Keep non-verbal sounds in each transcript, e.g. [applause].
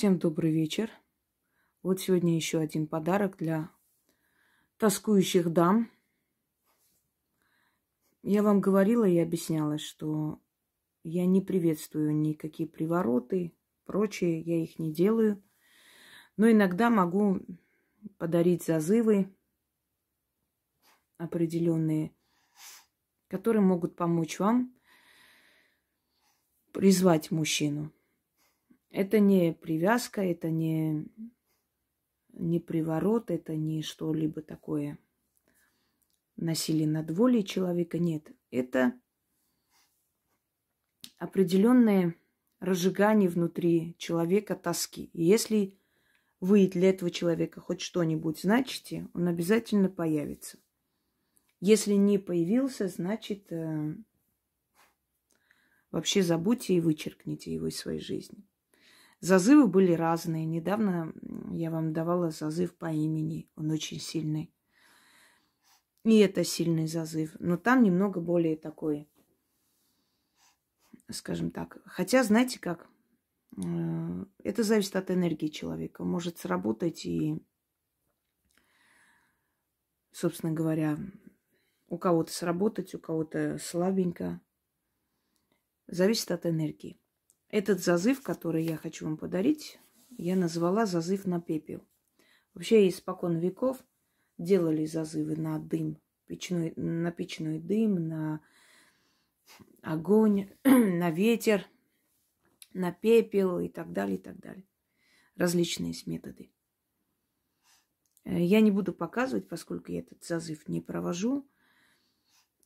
Всем добрый вечер. Вот сегодня еще один подарок для тоскующих дам. Я вам говорила и объясняла, что я не приветствую никакие привороты, прочее, я их не делаю. Но иногда могу подарить зазывы определенные, которые могут помочь вам призвать мужчину – это не привязка, это не, не приворот, это не что-либо такое насилие над волей человека. Нет, это определенное разжигание внутри человека тоски. И если вы для этого человека хоть что-нибудь значите, он обязательно появится. Если не появился, значит, э, вообще забудьте и вычеркните его из своей жизни. Зазывы были разные. Недавно я вам давала зазыв по имени. Он очень сильный. И это сильный зазыв. Но там немного более такой, скажем так. Хотя, знаете как, э, это зависит от энергии человека. Может сработать и, собственно говоря, у кого-то сработать, у кого-то слабенько. Зависит от энергии. Этот зазыв, который я хочу вам подарить, я назвала зазыв на пепел. Вообще испокон веков делали зазывы на дым, печной, на печной дым, на огонь, [clears throat] на ветер, на пепел и так далее, и так далее. Различные методы. Э, я не буду показывать, поскольку я этот зазыв не провожу.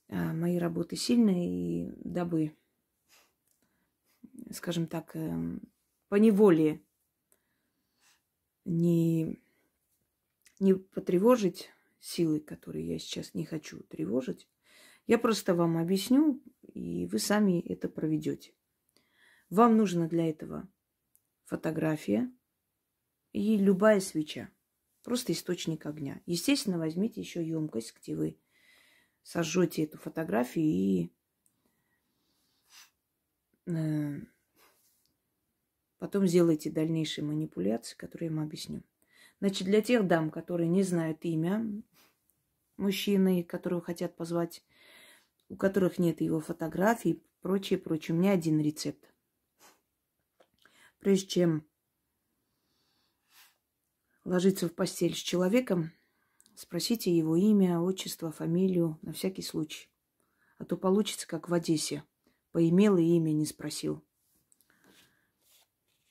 А, мои работы сильные, и дабы скажем так, эм, по неволе не, не потревожить силы, которые я сейчас не хочу тревожить. Я просто вам объясню, и вы сами это проведете. Вам нужно для этого фотография и любая свеча. Просто источник огня. Естественно, возьмите еще емкость, где вы сожжете эту фотографию и э, Потом сделайте дальнейшие манипуляции, которые я вам объясню. Значит, для тех дам, которые не знают имя мужчины, которого хотят позвать, у которых нет его фотографий, прочее, прочее. У меня один рецепт. Прежде чем ложиться в постель с человеком, спросите его имя, отчество, фамилию, на всякий случай. А то получится, как в Одессе. Поимел и имя не спросил.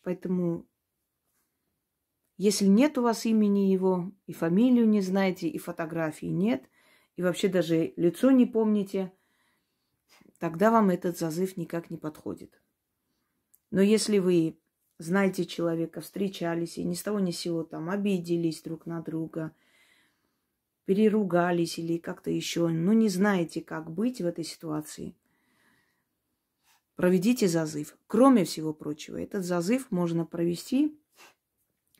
Поэтому, если нет у вас имени его, и фамилию не знаете, и фотографии нет, и вообще даже лицо не помните, тогда вам этот зазыв никак не подходит. Но если вы знаете человека, встречались и ни с того ни с сего там обиделись друг на друга, переругались или как-то еще, но не знаете, как быть в этой ситуации – проведите зазыв. Кроме всего прочего, этот зазыв можно провести.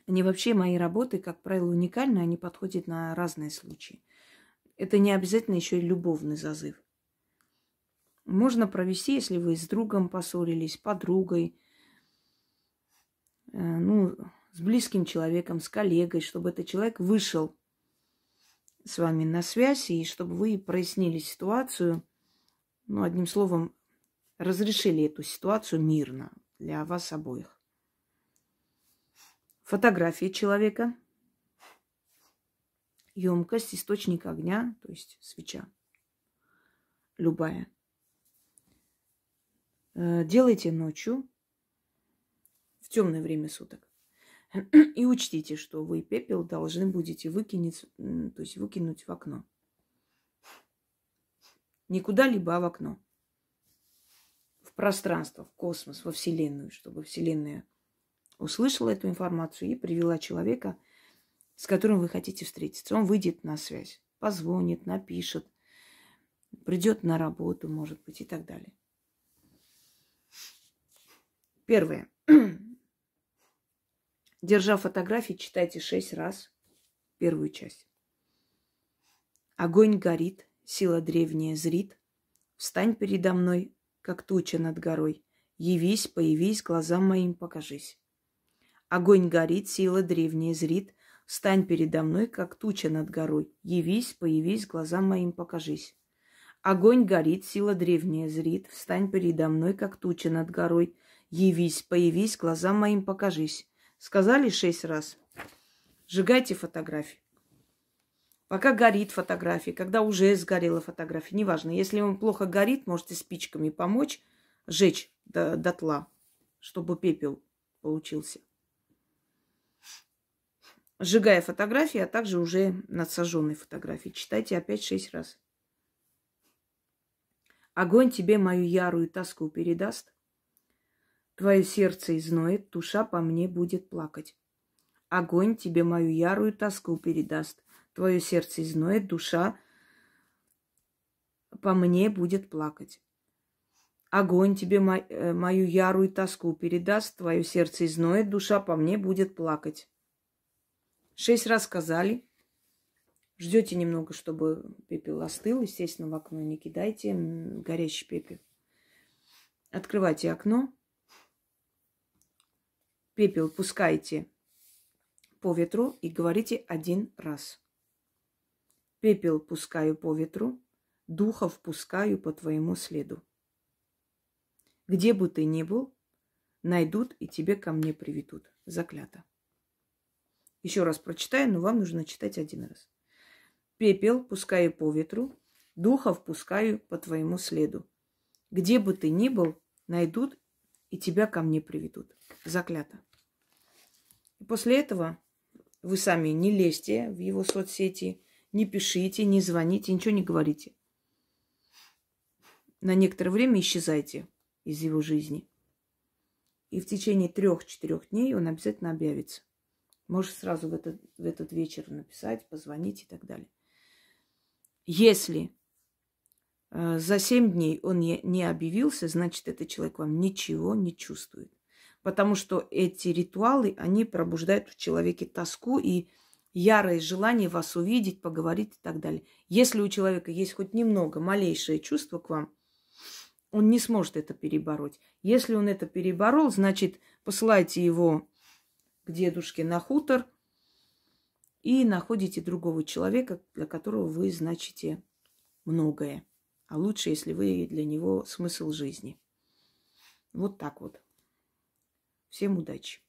Они вообще мои работы, как правило, уникальны, они подходят на разные случаи. Это не обязательно еще и любовный зазыв. Можно провести, если вы с другом поссорились, с подругой, э, ну, с близким человеком, с коллегой, чтобы этот человек вышел с вами на связь и чтобы вы прояснили ситуацию. Ну, одним словом, разрешили эту ситуацию мирно для вас обоих. Фотографии человека, емкость, источник огня, то есть свеча, любая. Э, делайте ночью, в темное время суток. [clears throat] И учтите, что вы пепел должны будете выкинуть, то есть выкинуть в окно. никуда либо а в окно пространство, в космос, во Вселенную, чтобы Вселенная услышала эту информацию и привела человека, с которым вы хотите встретиться. Он выйдет на связь, позвонит, напишет, придет на работу, может быть, и так далее. Первое. [clears throat] Держа фотографии, читайте шесть раз первую часть. Огонь горит, сила древняя зрит. Встань передо мной, как туча над горой. Явись, появись, глазам моим покажись. Огонь горит, сила древняя зрит. Стань передо мной, как туча над горой. Явись, появись, глазам моим покажись. Огонь горит, сила древняя зрит. Встань передо мной, как туча над горой. Явись, появись, глазам моим покажись. Сказали шесть раз. Сжигайте фотографии. Пока горит фотография, когда уже сгорела фотография, неважно. Если он плохо горит, можете спичками помочь жечь дотла, чтобы пепел получился. Сжигая фотографии, а также уже надсожженные фотографии. Читайте опять шесть раз. Огонь тебе мою ярую тоску передаст. Твое сердце изноет, душа по мне будет плакать. Огонь тебе мою ярую тоску передаст. Твое сердце изноет, душа по мне будет плакать. Огонь тебе мо- э, мою ярую тоску передаст, твое сердце изноет, душа по мне будет плакать. Шесть раз сказали. Ждете немного, чтобы пепел остыл. Естественно, в окно не кидайте горящий пепел. Открывайте окно. Пепел пускайте по ветру и говорите один раз пепел пускаю по ветру, духов пускаю по твоему следу. Где бы ты ни был, найдут и тебе ко мне приведут. Заклято. Еще раз прочитаю, но вам нужно читать один раз. Пепел пускаю по ветру, духов пускаю по твоему следу. Где бы ты ни был, найдут и тебя ко мне приведут. Заклято. после этого вы сами не лезьте в его соцсети, не пишите, не звоните, ничего не говорите. На некоторое время исчезайте из его жизни. И в течение трех-четырех дней он обязательно объявится. Можешь сразу в этот, в этот вечер написать, позвонить и так далее. Если э, за семь дней он не, не объявился, значит, этот человек вам ничего не чувствует. Потому что эти ритуалы, они пробуждают в человеке тоску и ярое желание вас увидеть, поговорить и так далее. Если у человека есть хоть немного, малейшее чувство к вам, он не сможет это перебороть. Если он это переборол, значит, посылайте его к дедушке на хутор и находите другого человека, для которого вы значите многое. А лучше, если вы для него смысл жизни. Вот так вот. Всем удачи!